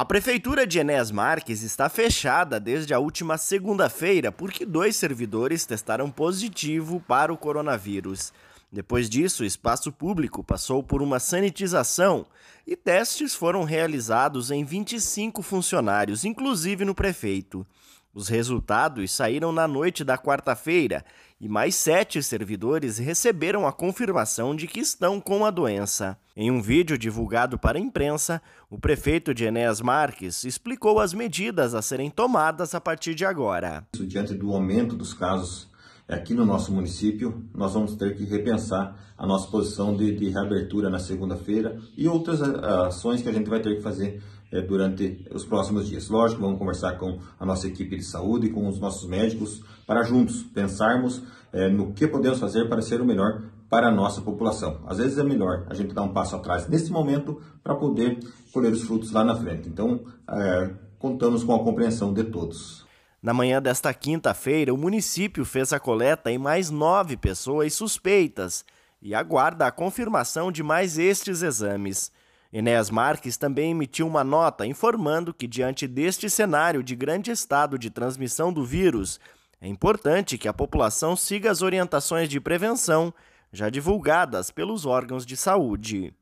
A prefeitura de Enéas Marques está fechada desde a última segunda-feira porque dois servidores testaram positivo para o coronavírus. Depois disso, o espaço público passou por uma sanitização e testes foram realizados em 25 funcionários, inclusive no prefeito. Os resultados saíram na noite da quarta-feira e mais sete servidores receberam a confirmação de que estão com a doença. Em um vídeo divulgado para a imprensa, o prefeito de Enéas Marques explicou as medidas a serem tomadas a partir de agora. Diante do aumento dos casos aqui no nosso município, nós vamos ter que repensar a nossa posição de, de reabertura na segunda-feira e outras ações que a gente vai ter que fazer é, durante os próximos dias. Lógico, vamos conversar com a nossa equipe de saúde e com os nossos médicos para juntos pensarmos é, no que podemos fazer para ser o melhor para a nossa população. Às vezes é melhor a gente dar um passo atrás nesse momento para poder colher os frutos lá na frente. Então, é, contamos com a compreensão de todos. Na manhã desta quinta-feira, o município fez a coleta em mais nove pessoas suspeitas e aguarda a confirmação de mais estes exames. Enéas Marques também emitiu uma nota informando que, diante deste cenário de grande estado de transmissão do vírus, é importante que a população siga as orientações de prevenção já divulgadas pelos órgãos de saúde.